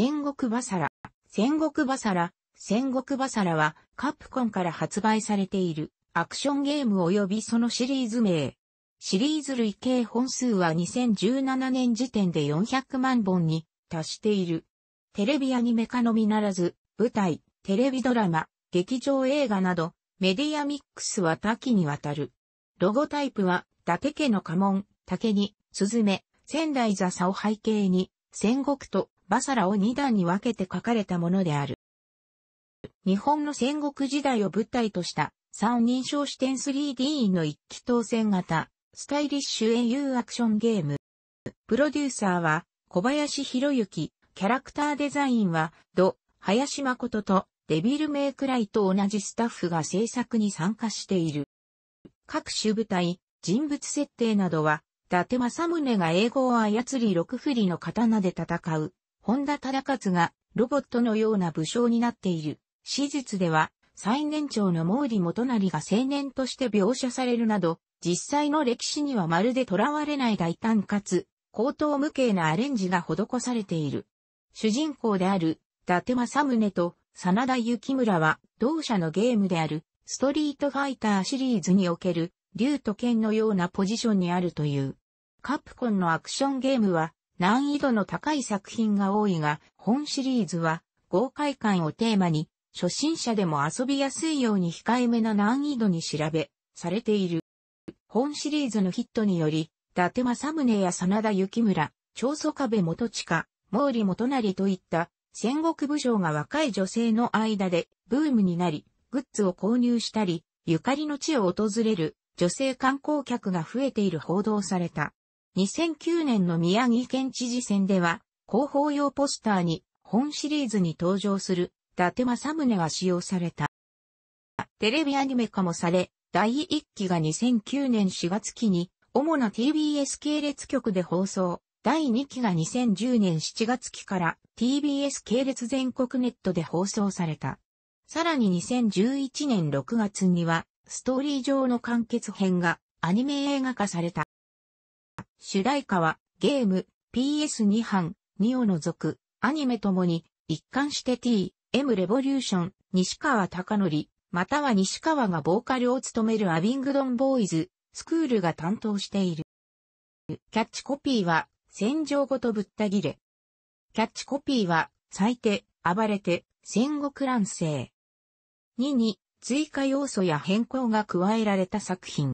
戦国バサラ。戦国バサラ、戦国バサラはカプコンから発売されているアクションゲーム及びそのシリーズ名。シリーズ累計本数は2017年時点で400万本に達している。テレビアニメ化のみならず、舞台、テレビドラマ、劇場映画など、メディアミックスは多岐にわたる。ロゴタイプは、伊達家の家紋、竹に、スズメ、仙台座差を背景に、戦国とバサラを2段に分けて書かれたものである。日本の戦国時代を舞台とした三人称視点 3D の一気当選型、スタイリッシュ英雄アクションゲーム。プロデューサーは小林博之、キャラクターデザインは、ド、林誠とデビルメイクライと同じスタッフが制作に参加している。各種舞台、人物設定などは、伊達政宗が英語を操り6振りの刀で戦う、本田忠勝がロボットのような武将になっている。史実では、最年長の毛利元就が青年として描写されるなど、実際の歴史にはまるで囚われない大胆かつ、高等無形なアレンジが施されている。主人公である、伊達政宗と、真田幸村は、同社のゲームである、ストリートファイターシリーズにおける、竜と剣のようなポジションにあるという。カプコンのアクションゲームは、難易度の高い作品が多いが、本シリーズは豪快感をテーマに、初心者でも遊びやすいように控えめな難易度に調べ、されている。本シリーズのヒットにより、伊達政宗や真田幸村、長宗壁元親、毛利元成といった戦国武将が若い女性の間でブームになり、グッズを購入したり、ゆかりの地を訪れる女性観光客が増えている報道された。2009年の宮城県知事選では、広報用ポスターに本シリーズに登場する伊達政宗が使用された。テレビアニメ化もされ、第1期が2009年4月期に、主な TBS 系列局で放送。第2期が2010年7月期から TBS 系列全国ネットで放送された。さらに2011年6月には、ストーリー上の完結編がアニメ映画化された。主題歌はゲーム、PS2 版、2を除く、アニメともに、一貫して T、M レボリューション、西川貴則、または西川がボーカルを務めるアビングドンボーイズ、スクールが担当している。キャッチコピーは、戦場ごとぶった切れ。キャッチコピーは、最低、暴れて、戦国乱世。2に、追加要素や変更が加えられた作品。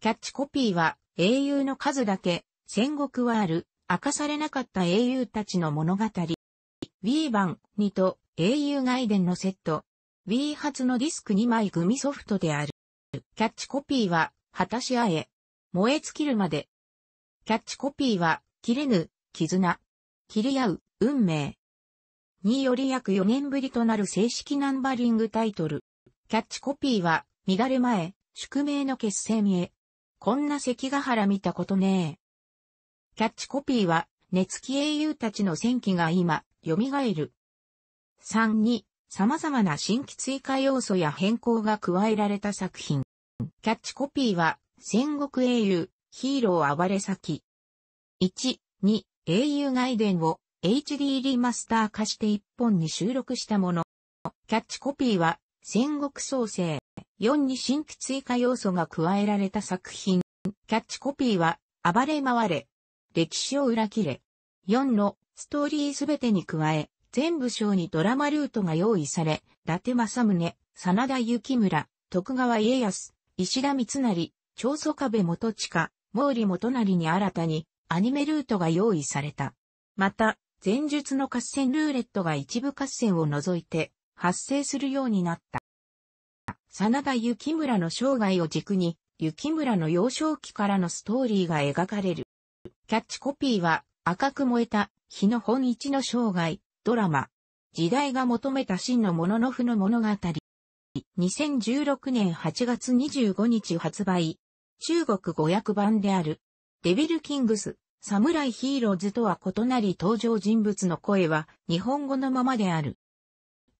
キャッチコピーは、英雄の数だけ、戦国はある、明かされなかった英雄たちの物語。Wii 版2と英雄外伝のセット。Wii 発のディスク2枚組ソフトである。キャッチコピーは、果たし合え。燃え尽きるまで。キャッチコピーは、切れぬ、絆。切り合う、運命。により約4年ぶりとなる正式ナンバリングタイトル。キャッチコピーは、乱れ前、宿命の決戦へ。こんな関ヶ原見たことねえ。キャッチコピーは、熱気英雄たちの戦記が今、蘇る。3に、様々な新規追加要素や変更が加えられた作品。キャッチコピーは、戦国英雄、ヒーロー暴れ先。1、2、英雄外伝を HD リマスター化して1本に収録したもの。キャッチコピーは、戦国創生。4に新規追加要素が加えられた作品。キャッチコピーは、暴れ回れ。歴史を裏切れ。4のストーリーすべてに加え、全部章にドラマルートが用意され、伊達政宗、真田幸村、徳川家康、石田三成、長宗壁元親、毛利元成に新たにアニメルートが用意された。また、前述の合戦ルーレットが一部合戦を除いて発生するようになった。真田幸村の生涯を軸に、幸村の幼少期からのストーリーが描かれる。キャッチコピーは、赤く燃えた、日の本一の生涯、ドラマ。時代が求めた真のもののふの物語。2016年8月25日発売。中国語訳版である。デビルキングス、サムライヒーローズとは異なり登場人物の声は日本語のままである。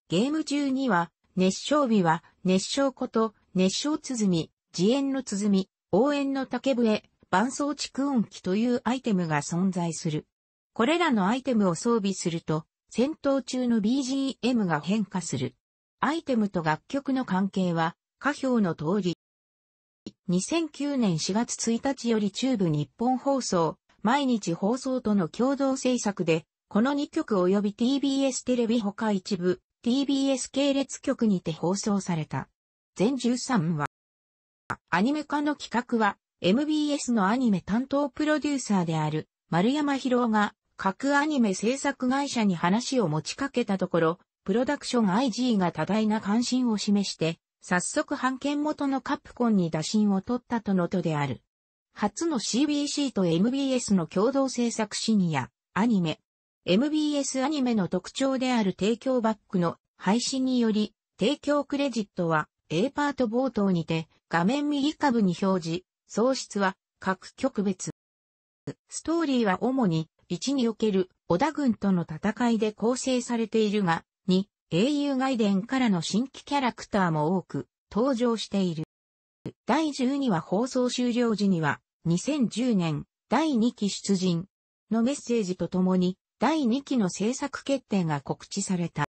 ゲーム中には、熱唱日は熱唱こと、熱唱鼓、自演の鼓、応援の竹笛、伴奏蓄音機というアイテムが存在する。これらのアイテムを装備すると、戦闘中の BGM が変化する。アイテムと楽曲の関係は、下表の通り。2009年4月1日より中部日本放送、毎日放送との共同制作で、この2曲及び TBS テレビ他一部、TBS 系列局にて放送された。全13話。アニメ化の企画は、MBS のアニメ担当プロデューサーである丸山博夫が各アニメ制作会社に話を持ちかけたところ、プロダクション IG が多大な関心を示して、早速版権元のカプコンに打診を取ったとのとである。初の CBC と MBS の共同制作シニア、アニメ、MBS アニメの特徴である提供バックの廃止により、提供クレジットは A パート冒頭にて画面右下部に表示、喪失は各局別。ストーリーは主に1における織田軍との戦いで構成されているが、2、英雄外伝からの新規キャラクターも多く登場している。第12話放送終了時には、2010年第2期出陣のメッセージとともに、第2期の制作決定が告知された。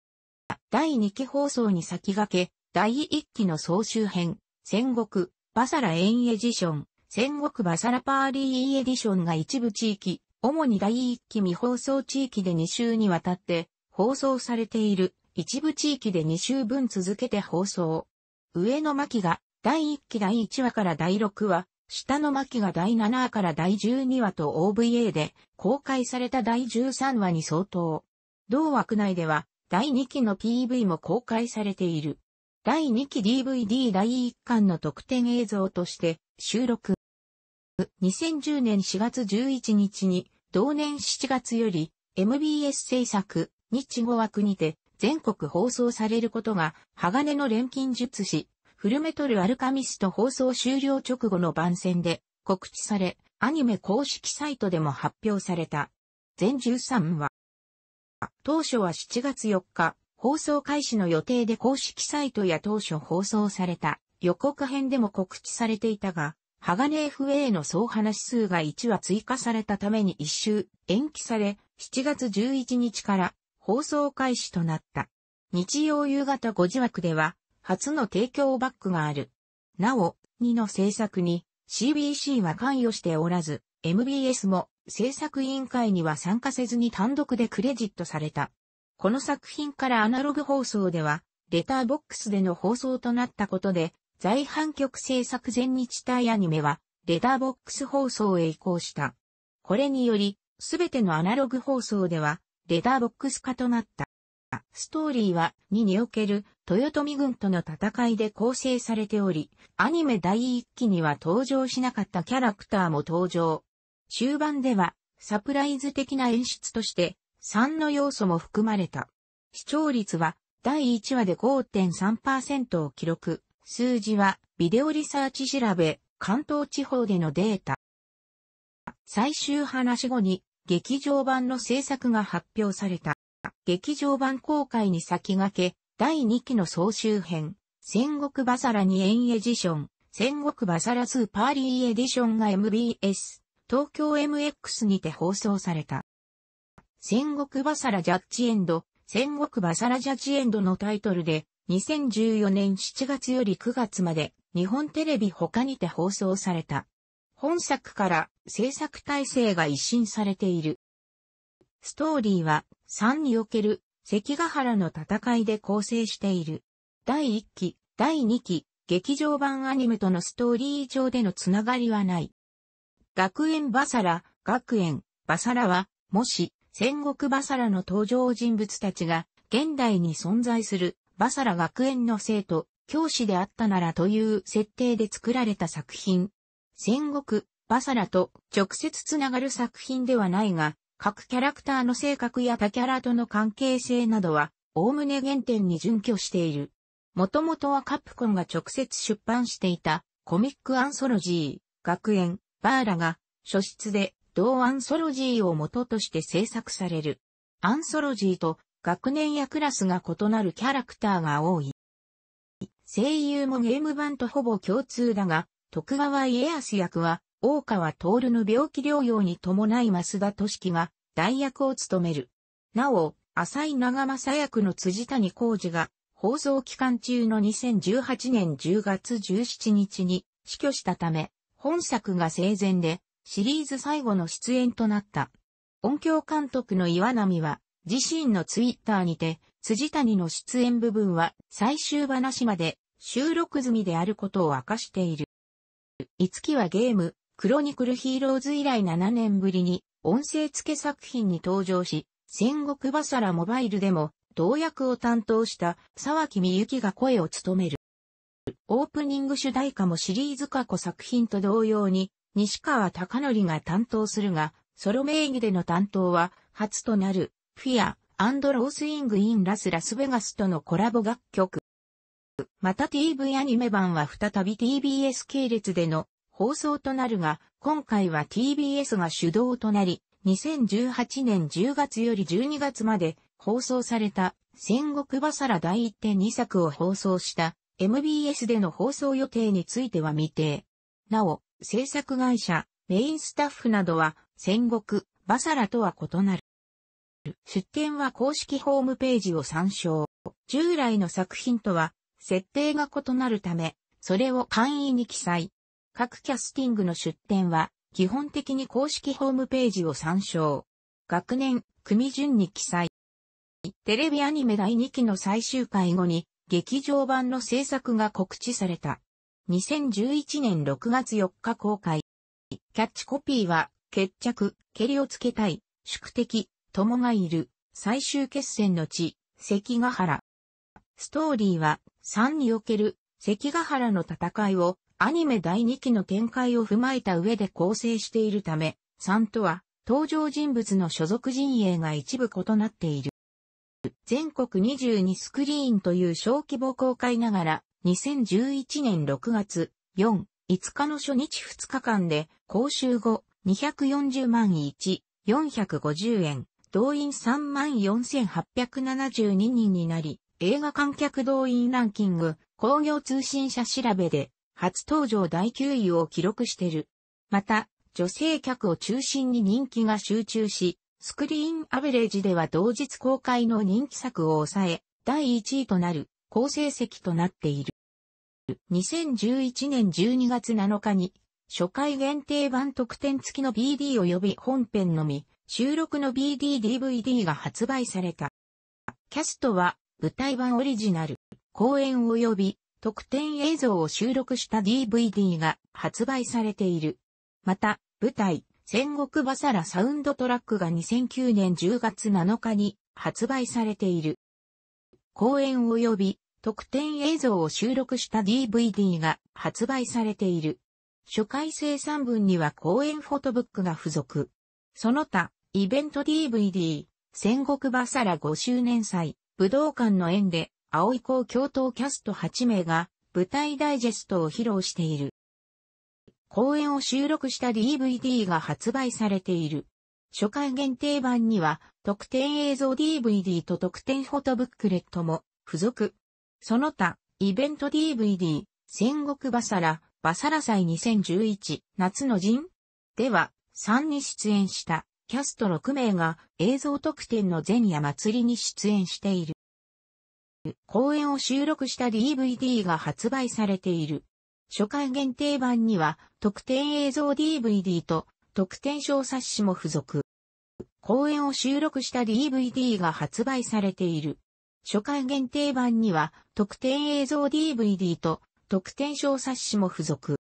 第2期放送に先駆け、第1期の総集編、戦国、バサラエンエディション、戦国バサラパーリーエディションが一部地域、主に第1期未放送地域で2週にわたって放送されている、一部地域で2週分続けて放送。上野真が第1期第1話から第6話、下の巻が第7話から第12話と OVA で公開された第13話に相当。同枠内では第2期の PV も公開されている。第2期 DVD 第1巻の特典映像として収録。2010年4月11日に同年7月より MBS 制作日語枠にて全国放送されることが鋼の錬金術師フルメトルアルカミスト放送終了直後の番宣で告知され、アニメ公式サイトでも発表された。全13話。当初は7月4日、放送開始の予定で公式サイトや当初放送された予告編でも告知されていたが、鋼 FA の総話数が1話追加されたために1周延期され、7月11日から放送開始となった。日曜夕方5時枠では、初の提供バックがある。なお、2の制作に CBC は関与しておらず、MBS も制作委員会には参加せずに単独でクレジットされた。この作品からアナログ放送では、レターボックスでの放送となったことで、在阪局制作全日帯アニメは、レターボックス放送へ移行した。これにより、すべてのアナログ放送では、レターボックス化となった。ストーリーは2における豊臣軍との戦いで構成されており、アニメ第1期には登場しなかったキャラクターも登場。終盤ではサプライズ的な演出として3の要素も含まれた。視聴率は第1話で5.3%を記録。数字はビデオリサーチ調べ、関東地方でのデータ。最終話後に劇場版の制作が発表された。劇場版公開に先駆け、第2期の総集編、戦国バサラ2円エディション、戦国バサラスーパーリーエディションが MBS、東京 MX にて放送された。戦国バサラジャッジエンド、戦国バサラジャッジエンドのタイトルで、2014年7月より9月まで、日本テレビ他にて放送された。本作から制作体制が一新されている。ストーリーは3における関ヶ原の戦いで構成している。第1期、第2期、劇場版アニメとのストーリー上でのつながりはない。学園バサラ、学園、バサラは、もし、戦国バサラの登場人物たちが、現代に存在する、バサラ学園の生徒、教師であったならという設定で作られた作品。戦国、バサラと直接つながる作品ではないが、各キャラクターの性格や他キャラとの関係性などは、おおむね原点に準拠している。もともとはカプコンが直接出版していたコミックアンソロジー、学園、バーラが書出で同アンソロジーを元として制作される。アンソロジーと学年やクラスが異なるキャラクターが多い。声優もゲーム版とほぼ共通だが、徳川家康役は大川徹の病気療養に伴い増田俊樹が代役を務める。なお、浅井長政役の辻谷浩二が放送期間中の2018年10月17日に死去したため、本作が生前でシリーズ最後の出演となった。音響監督の岩波は自身のツイッターにて辻谷の出演部分は最終話まで収録済みであることを明かしている。いつきはゲーム、クロニクルヒーローズ以来7年ぶりに音声付け作品に登場し、戦国バサラモバイルでも、同役を担当した沢木美幸が声を務める。オープニング主題歌もシリーズ過去作品と同様に、西川貴則が担当するが、ソロ名義での担当は、初となる、フィア、アンドロースイングインラスラスベガスとのコラボ楽曲。また TV アニメ版は再び TBS 系列での放送となるが、今回は TBS が主導となり、2018年10月より12月まで放送された戦国バサラ第1.2作を放送した MBS での放送予定については未定。なお、制作会社、メインスタッフなどは戦国バサラとは異なる。出展は公式ホームページを参照。従来の作品とは設定が異なるため、それを簡易に記載。各キャスティングの出展は、基本的に公式ホームページを参照。学年、組順に記載。テレビアニメ第2期の最終回後に、劇場版の制作が告知された。2011年6月4日公開。キャッチコピーは、決着、蹴りをつけたい、宿敵、友がいる、最終決戦の地、関ヶ原。ストーリーは、3における、関ヶ原の戦いを、アニメ第2期の展開を踏まえた上で構成しているため、3とは登場人物の所属陣営が一部異なっている。全国22スクリーンという小規模公開ながら、2011年6月4、5日の初日2日間で、講習後、240万1、450円、動員34,872人になり、映画観客動員ランキング、工業通信社調べで、初登場第9位を記録してる。また、女性客を中心に人気が集中し、スクリーンアベレージでは同日公開の人気作を抑え、第1位となる好成績となっている。2011年12月7日に、初回限定版特典付きの BD 及び本編のみ、収録の BD-DVD が発売された。キャストは、舞台版オリジナル、公演及び特典映像を収録した DVD が発売されている。また、舞台、戦国バサラサウンドトラックが2009年10月7日に発売されている。公演及び特典映像を収録した DVD が発売されている。初回生産分には公演フォトブックが付属。その他、イベント DVD、戦国バサラ5周年祭、武道館の縁で、青い校共闘キャスト8名が舞台ダイジェストを披露している。公演を収録した DVD が発売されている。初回限定版には特典映像 DVD と特典フォトブックレットも付属。その他、イベント DVD、戦国バサラ、バサラ祭2011、夏の陣では、3に出演したキャスト6名が映像特典の前夜祭りに出演している。公演を収録した DVD が発売されている。初回限定版には特典映像 DVD と特典小冊子も付属。公演を収録した DVD が発売されている。初回限定版には特典映像 DVD と特典小冊子も付属。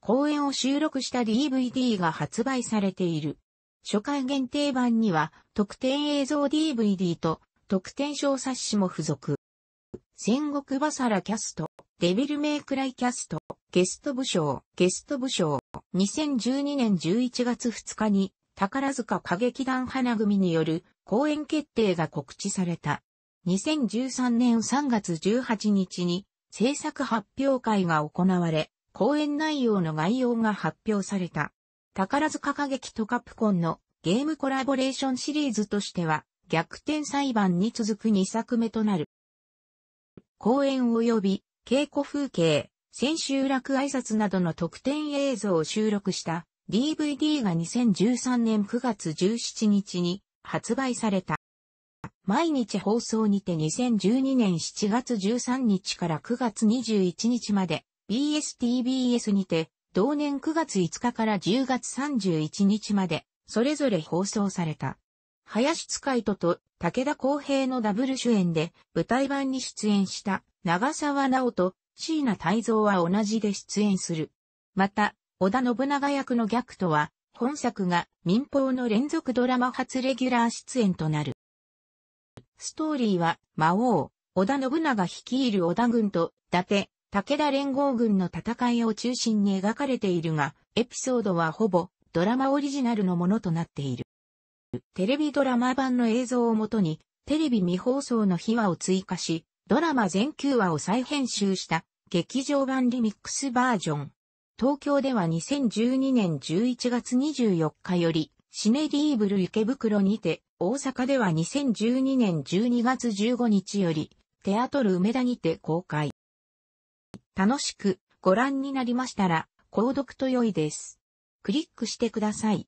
公演を収録した DVD が発売されている。初回限定版には特典映像 DVD と特典小冊子も付属。戦国バサラキャスト、デビルメイクライキャスト、ゲスト部将、ゲスト部将、2012年11月2日に、宝塚歌劇団花組による公演決定が告知された。2013年3月18日に制作発表会が行われ、公演内容の概要が発表された。宝塚歌劇とカプコンのゲームコラボレーションシリーズとしては、逆転裁判に続く2作目となる。公演及び稽古風景、千秋楽挨拶などの特典映像を収録した DVD が2013年9月17日に発売された。毎日放送にて2012年7月13日から9月21日まで BSTBS にて同年9月5日から10月31日までそれぞれ放送された。林使いとと武田公平のダブル主演で舞台版に出演した長沢直と椎名泰造は同じで出演する。また、織田信長役の逆とは、本作が民放の連続ドラマ初レギュラー出演となる。ストーリーは、魔王、織田信長率いる織田軍と、伊達、武田連合軍の戦いを中心に描かれているが、エピソードはほぼドラマオリジナルのものとなっている。テレビドラマ版の映像をもとに、テレビ未放送の秘話を追加し、ドラマ全9話を再編集した劇場版リミックスバージョン。東京では2012年11月24日より、シネリーブル池袋にて、大阪では2012年12月15日より、テアトル梅田にて公開。楽しくご覧になりましたら、購読と良いです。クリックしてください。